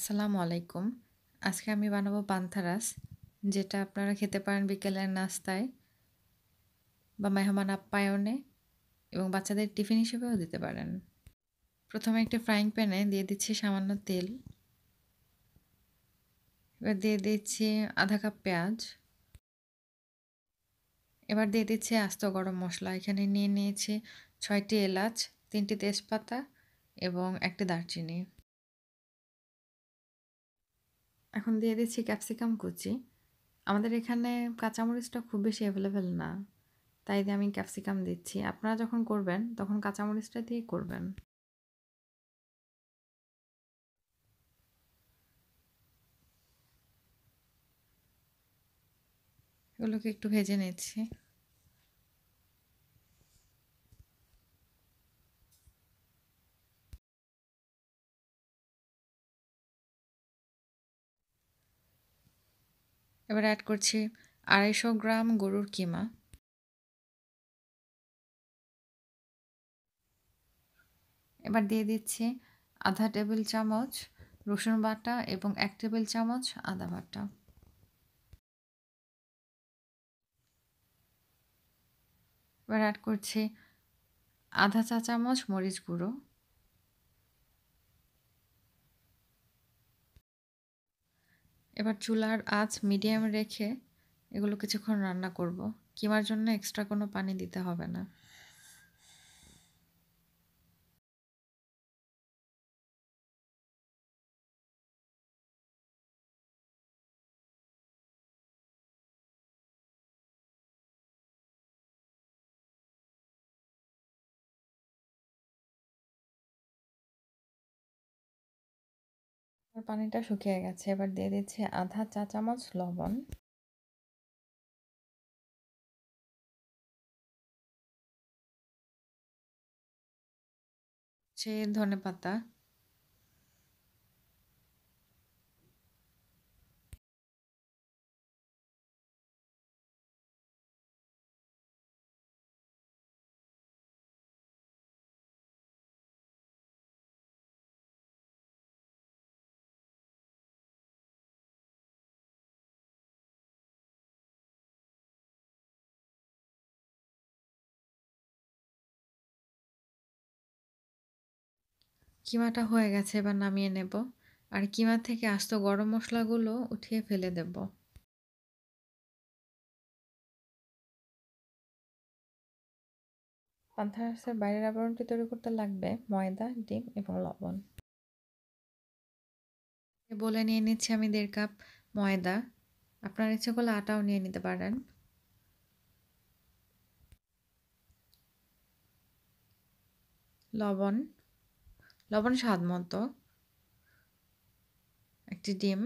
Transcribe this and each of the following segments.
আসসালামু আলাইকুম আজকে আমি বানাবো পান্থারাস যেটা আপনারা খেতে পারেন বিকেলের নাস্তায় বা মেহমান আপ্যায়নে এবং বাচ্চাদের টিফিন হিসেবেও দিতে পারেন প্রথমে একটি ফ্রাইং প্যানে দিয়ে দিচ্ছি সামান্য তেল এবার দিয়ে দিচ্ছি আধা কাপ পেঁয়াজ এবার দিয়ে দিচ্ছি আস্ত গরম মশলা এখানে নিয়ে নিয়েছি ছয়টি এলাচ তিনটি তেজপাতা এবং একটি দারচিনি এখন দিয়ে দিচ্ছি ক্যাপসিকাম কুচি আমাদের এখানে কাঁচামরিচটা খুব বেশি অ্যাভেলেবেল না তাই দিয়ে আমি ক্যাপসিকাম দিচ্ছি আপনারা যখন করবেন তখন কাঁচামরিচটা দিয়ে করবেন এগুলোকে একটু ভেজে নিচ্ছি এবার অ্যাড করছি আড়াইশো গ্রাম গরুর কিমা এবার দিয়ে দিচ্ছি আধা টেবিল চামচ রসুন বাটা এবং এক টেবিল চামচ আদা বাটা এবার অ্যাড করছি আধা চা চামচ মরিচ গুঁড়ো এবার চুলার আঁচ মিডিয়াম রেখে এগুলো কিছুক্ষণ রান্না করব কিমার জন্য এক্সট্রা কোনো পানি দিতে হবে না পানিটা শুকিয়ে গেছে এবার দিয়ে দিচ্ছি আধা চা চামচ লবণ সেই ধনে পাতা কিমাটা হয়ে গেছে এবার নামিয়ে নেব আর কিমা থেকে আস্ত গরম মশলাগুলো উঠিয়ে ফেলে দেব পান্থা বাইরের আবরণটি তৈরি করতে লাগবে ময়দা ডিম এবং লবণ বলে নিয়ে নিচ্ছি আমি দেড় কাপ ময়দা আপনার ইচ্ছে করলে আটাও নিয়ে নিতে পারেন লবণ লবণ স্বাদ মতো একটি ডিম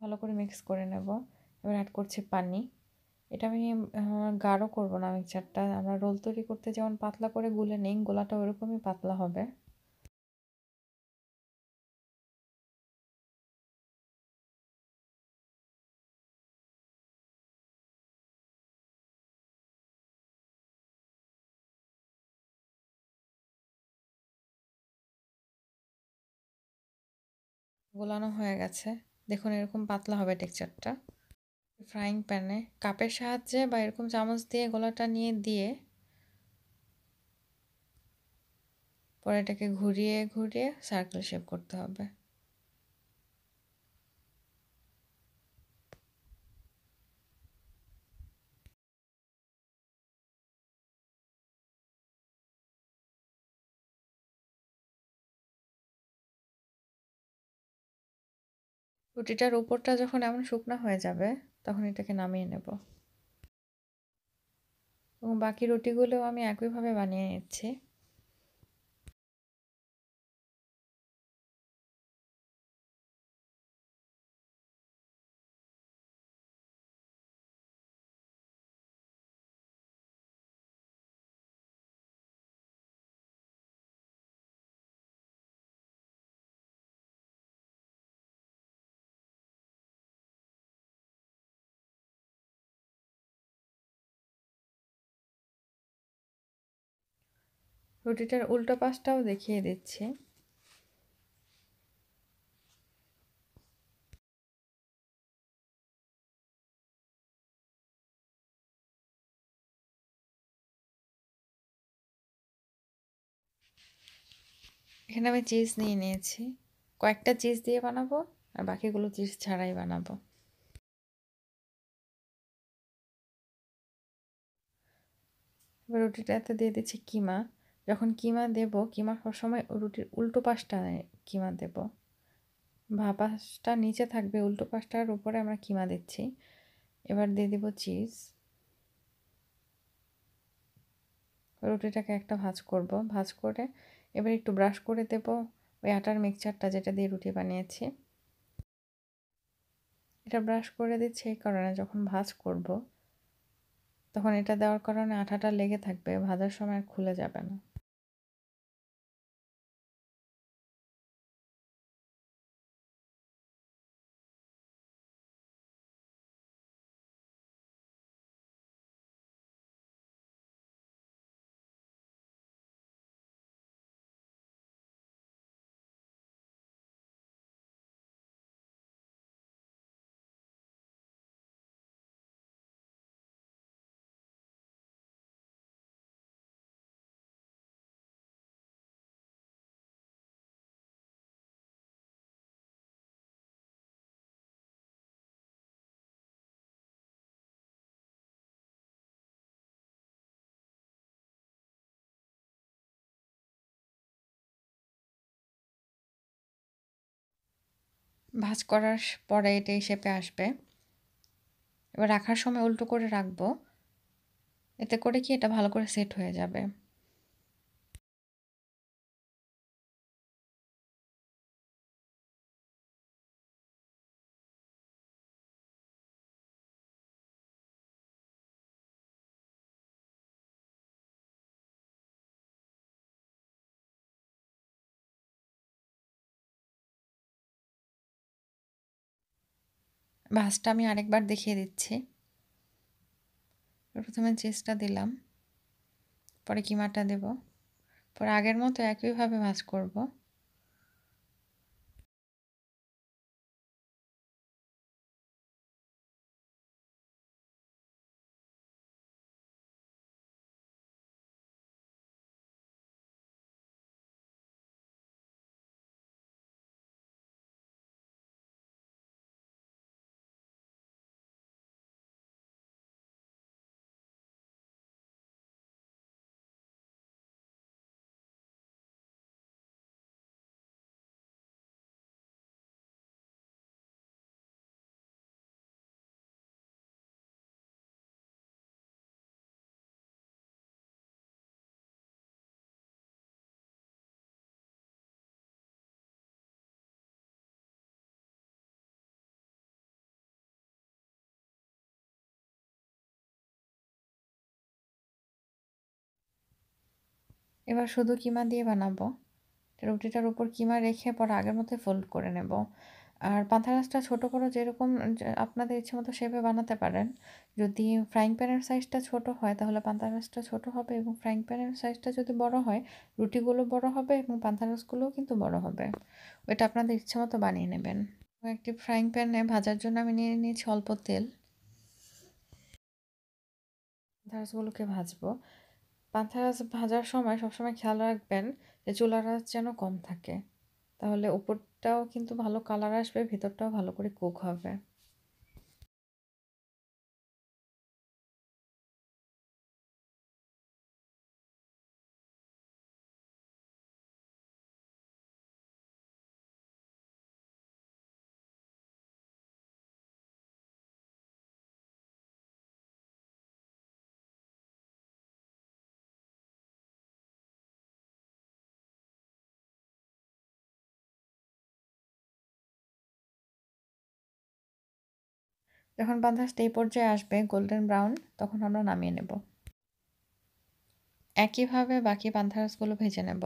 ভালো করে মিক্স করে নেব এবার অ্যাড করছি পানি এটা আমি গাঢ় করব না মিক্সারটা আমরা রোল তৈরি করতে যেমন পাতলা করে গুলে নিই গোলাটা ওরকমই পাতলা হবে গোলানো হয়ে গেছে দেখুন এরকম পাতলা হবে টেক্সচারটা ফ্রাইং প্যানে কাপের সাহায্যে বা এরকম চামচ দিয়ে গোলাটা নিয়ে দিয়ে পরে এটাকে ঘুরিয়ে ঘুরিয়ে সার্কেল শেপ করতে হবে রুটিটার উপরটা যখন এমন শুকনো হয়ে যাবে তখন এটাকে নামিয়ে নেব এবং বাকি রুটিগুলো আমি একইভাবে বানিয়ে নিচ্ছি রুটিটার উল্টো পাশটাও দেখিয়ে দিচ্ছি এখানে আমি চিজ নিয়ে নিয়েছি কয়েকটা চিজ দিয়ে বানাবো আর বাকিগুলো চিজ ছাড়াই বানাবো এবার এত দিয়ে দিচ্ছি কিমা যখন কিমা দেব কিমা সবসময় রুটির উল্টো পাশটা কিমা দেব ভা পাশটা নিচে থাকবে উল্টো পাশটার উপরে আমরা কিমা দিচ্ছি এবার দিয়ে দেব চিজ রুটিটাকে একটা ভাজ করব ভাজ করে এবার একটু ব্রাশ করে দেব ওই আটার মিক্সচারটা যেটা দিয়ে রুটি বানিয়েছি এটা ব্রাশ করে দিচ্ছি এই কারণে যখন ভাজ করব তখন এটা দেওয়ার কারণে আঠাটা লেগে থাকবে ভাজার সময় আর খুলে যাবে না ভাজ করার পরে এটা এই শেপে আসবে এবার রাখার সময় উল্টো করে রাখবো এতে করে কি এটা ভালো করে সেট হয়ে যাবে ভাঁজটা আমি আরেকবার দেখিয়ে দিচ্ছি প্রথমে চেষ্টা দিলাম পরে কিমাটা দেব পরে আগের মতো একইভাবে ভাঁজ করব এবার শুধু কিমা দিয়ে বানাবো রুটিটার উপর কিমা রেখে পর আগের মতো ফোল্ড করে নেব আর পান্থা মাছটা ছোটো করে যেরকম আপনাদের ইচ্ছে মতো সেভাবে বানাতে পারেন যদি ফ্রাইং প্যানের সাইজটা ছোট হয় তাহলে পান্থা মাছটা ছোটো হবে এবং ফ্রাইং প্যানের সাইজটা যদি বড় হয় রুটিগুলো বড় হবে এবং পান্থা মাছগুলোও কিন্তু বড় হবে ওইটা আপনাদের ইচ্ছে মতো বানিয়ে নেবেন একটি ফ্রাইং প্যানে ভাজার জন্য আমি নিয়ে নিয়েছি অল্প তেল ধারসগুলোকে ভাজবো পাথা মাছ ভাজার সময় সবসময় খেয়াল রাখবেন যে চুলার আঁচ যেন কম থাকে তাহলে উপরটাও কিন্তু ভালো কালার আসবে ভেতরটাও ভালো করে কুক হবে যখন বাতাসটা এই পর্যায়ে আসবে গোল্ডেন ব্রাউন তখন আমরা নামিয়ে নেব একইভাবে বাকি পান্থারাসগুলো ভেজে নেব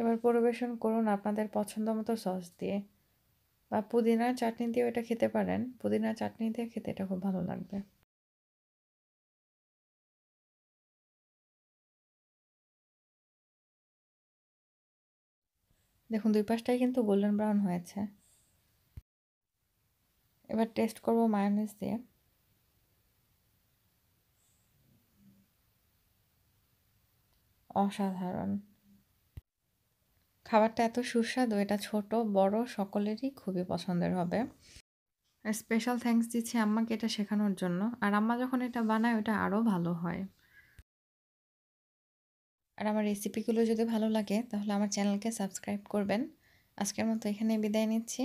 এবার পরিবেশন করুন আপনাদের পছন্দ মতো সস দিয়ে বা পুদিনার চাটনি দিয়েও এটা খেতে পারেন পুদিনার চাটনি দিয়ে খেতে এটা খুব ভালো লাগবে দেখুন দুই পাশটাই কিন্তু গোল্ডেন ব্রাউন হয়েছে এবার টেস্ট করব মায়ানিস দিয়ে অসাধারণ খাবারটা এত সুস্বাদু এটা ছোট বড় সকলেরই খুবই পছন্দের হবে আর স্পেশাল থ্যাংকস দিচ্ছি আম্মাকে এটা শেখানোর জন্য আর আম্মা যখন এটা বানায় ওটা আরও ভালো হয় আর আমার রেসিপিগুলো যদি ভালো লাগে তাহলে আমার চ্যানেলকে সাবস্ক্রাইব করবেন আজকের মতো এখানে বিদায় নিচ্ছি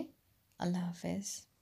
আল্লাহ হাফেজ